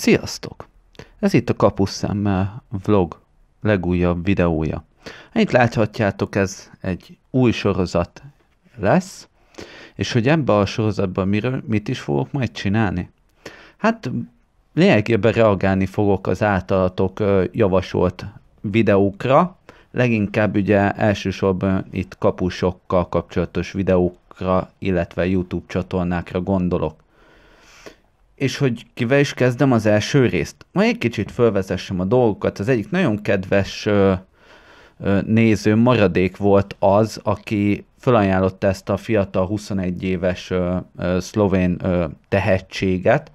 Sziasztok! Ez itt a Kapusszemmel vlog legújabb videója. Itt láthatjátok, ez egy új sorozat lesz, és hogy ebben a sorozatban miről, mit is fogok majd csinálni? Hát lényegében reagálni fogok az általatok javasolt videókra, leginkább ugye elsősorban itt kapusokkal kapcsolatos videókra, illetve YouTube csatornákra gondolok és hogy kivel is kezdem az első részt. Ma egy kicsit fölvezessem a dolgokat. Az egyik nagyon kedves ö, ö, néző maradék volt az, aki felajánlotta ezt a fiatal 21 éves ö, ö, szlovén ö, tehetséget,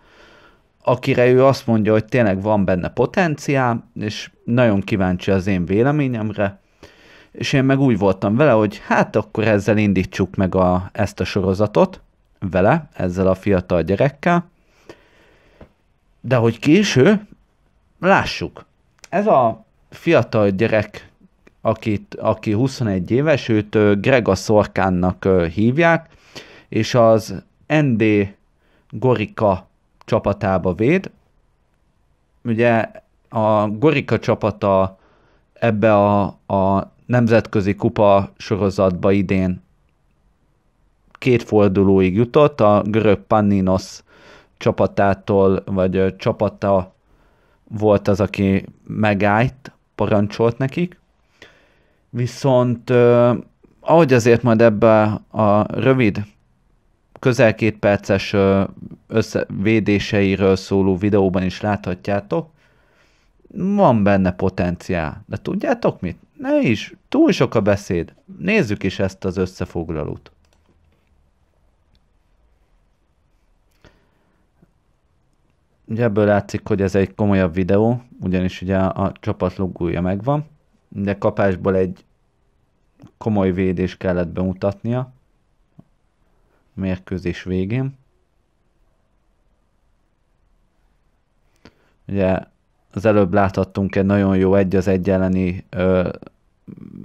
akire ő azt mondja, hogy tényleg van benne potenciál, és nagyon kíváncsi az én véleményemre, és én meg úgy voltam vele, hogy hát akkor ezzel indítsuk meg a, ezt a sorozatot vele, ezzel a fiatal gyerekkel, de hogy késő, lássuk. Ez a fiatal gyerek, akit, aki 21 éves, őt Grega Szorkánnak hívják, és az ND Gorika csapatába véd. Ugye a Gorika csapata ebbe a, a nemzetközi kupa sorozatba idén két fordulóig jutott, a görög Panninos csapatától, vagy csapata volt az, aki megállt, parancsolt nekik. Viszont ahogy azért majd ebbe a rövid, közel két perces összevédéseiről szóló videóban is láthatjátok, van benne potenciál. De tudjátok mit? Ne is, túl sok a beszéd. Nézzük is ezt az összefoglalót. Ugye ebből látszik, hogy ez egy komolyabb videó, ugyanis ugye a, a csapat logója megvan, de kapásból egy komoly védés kellett bemutatnia a mérkőzés végén. Ugye az előbb láthattunk egy nagyon jó egy az egy elleni ö,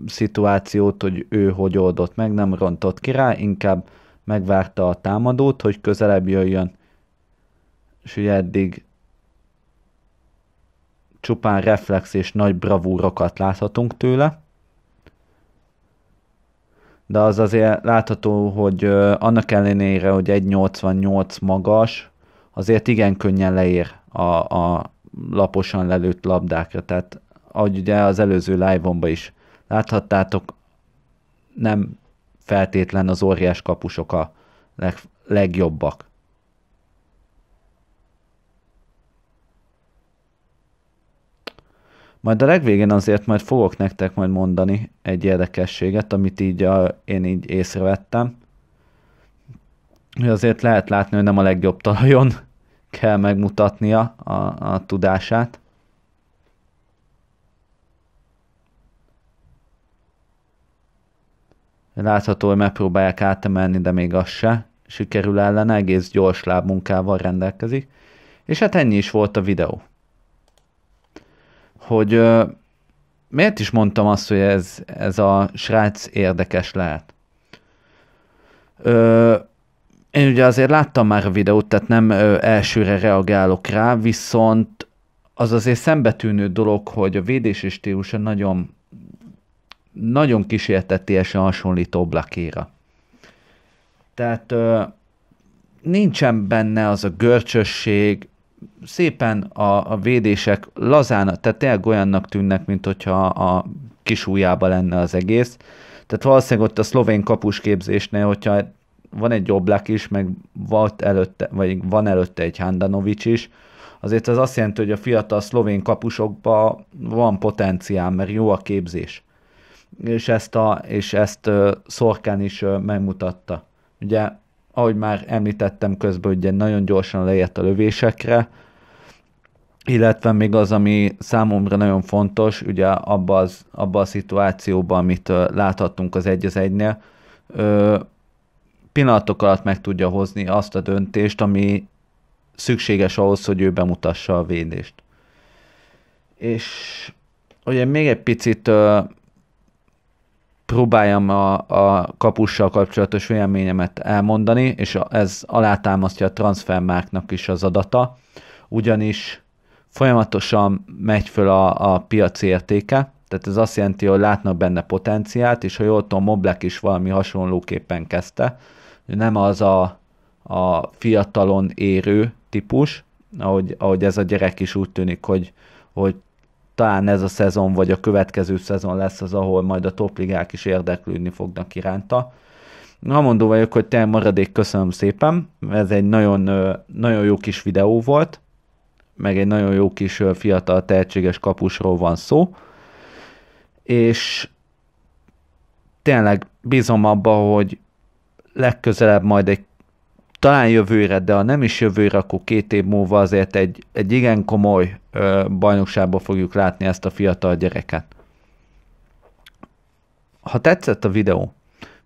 szituációt, hogy ő hogy oldott meg, nem rontott ki rá, inkább megvárta a támadót, hogy közelebb jöjjön és ugye eddig csupán reflex és nagy bravúrokat láthatunk tőle. De az azért látható, hogy annak ellenére, hogy 1,88 magas, azért igen könnyen leér a, a laposan lelőtt labdákra. Tehát ahogy ugye az előző live is láthattátok, nem feltétlen az óriás kapusok a leg, legjobbak. Majd a legvégén azért majd fogok nektek majd mondani egy érdekességet, amit így a, én így észrevettem. Hogy azért lehet látni, hogy nem a legjobb talajon kell megmutatnia a, a tudását. Látható, hogy megpróbálják átemelni, de még az se. Sikerül ellen egész gyors lábmunkával rendelkezik. És hát ennyi is volt a videó hogy miért is mondtam azt, hogy ez, ez a srác érdekes lehet? Ö, én ugye azért láttam már a videót, tehát nem ö, elsőre reagálok rá, viszont az azért szembetűnő dolog, hogy a védési stílusa nagyon, nagyon kísértetiesen hasonlít Oblakéra. Tehát ö, nincsen benne az a görcsösség, szépen a, a védések lazán, tehát tényleg olyannak tűnnek, mint hogyha a kis lenne az egész. Tehát valószínűleg ott a szlovén kapus képzésnél, hogyha van egy Oblak is, meg volt előtte, vagy van előtte egy Handanovics is, azért az azt jelenti, hogy a fiatal szlovén kapusokban van potenciál, mert jó a képzés. És ezt, a, és ezt Szorkán is megmutatta. Ugye ahogy már említettem közben, ugye nagyon gyorsan leért a lövésekre, illetve még az, ami számomra nagyon fontos, ugye abba, az, abba a szituációban, amit láthattunk az egy az egynél, pillanatok alatt meg tudja hozni azt a döntést, ami szükséges ahhoz, hogy ő bemutassa a védést. És ugye még egy picit próbáljam a, a kapussal kapcsolatos véleményemet elmondani, és ez alátámasztja a transfermáknak is az adata, ugyanis folyamatosan megy föl a, a piaci értéke, tehát ez azt jelenti, hogy látnak benne potenciált, és ha jól tudom, Moblek is valami hasonlóképpen kezdte, nem az a, a fiatalon érő típus, ahogy, ahogy ez a gyerek is úgy tűnik, hogy, hogy talán ez a szezon vagy a következő szezon lesz az, ahol majd a topligák is érdeklődni fognak iránta. Na, mondó vagyok, hogy te maradék, köszönöm szépen. Ez egy nagyon, nagyon jó kis videó volt, meg egy nagyon jó kis fiatal tehetséges kapusról van szó, és tényleg bízom abba, hogy legközelebb majd egy talán jövőre, de ha nem is jövőre, akkor két év múlva azért egy, egy igen komoly ö, bajnokságban fogjuk látni ezt a fiatal gyereket. Ha tetszett a videó,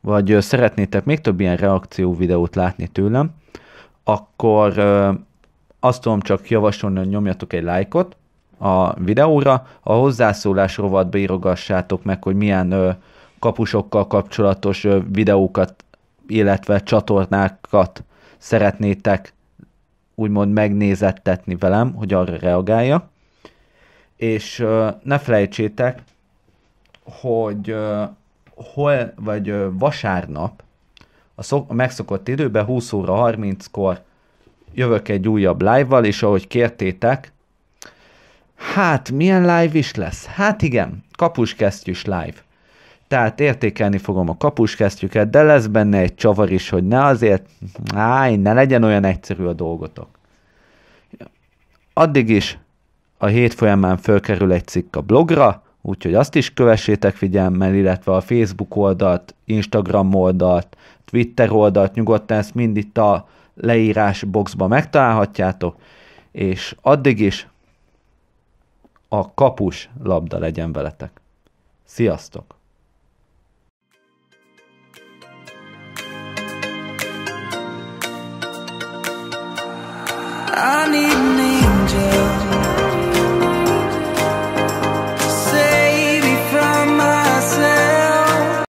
vagy ö, szeretnétek még több ilyen reakció videót látni tőlem, akkor ö, azt tudom csak javasolni, hogy nyomjatok egy lájkot a videóra, a hozzászólás rovatba írogassátok meg, hogy milyen ö, kapusokkal kapcsolatos ö, videókat illetve csatornákat szeretnétek úgymond megnézettetni velem, hogy arra reagálja, És uh, ne felejtsétek, hogy uh, hol, vagy uh, vasárnap, a, szok, a megszokott időben 20 óra 30-kor jövök egy újabb live-val, és ahogy kértétek, hát milyen live is lesz? Hát igen, kapuskesztyűs live. Tehát értékelni fogom a kapuskesztyüket, de lesz benne egy csavar is, hogy ne azért, áj, ne legyen olyan egyszerű a dolgotok. Addig is a hét folyamán fölkerül egy cikk a blogra, úgyhogy azt is kövessétek figyelmmel, illetve a Facebook oldalt, Instagram oldalt, Twitter oldalt, nyugodtan ezt mind itt a leírás boxba megtalálhatjátok, és addig is a kapus labda legyen veletek. Sziasztok! I need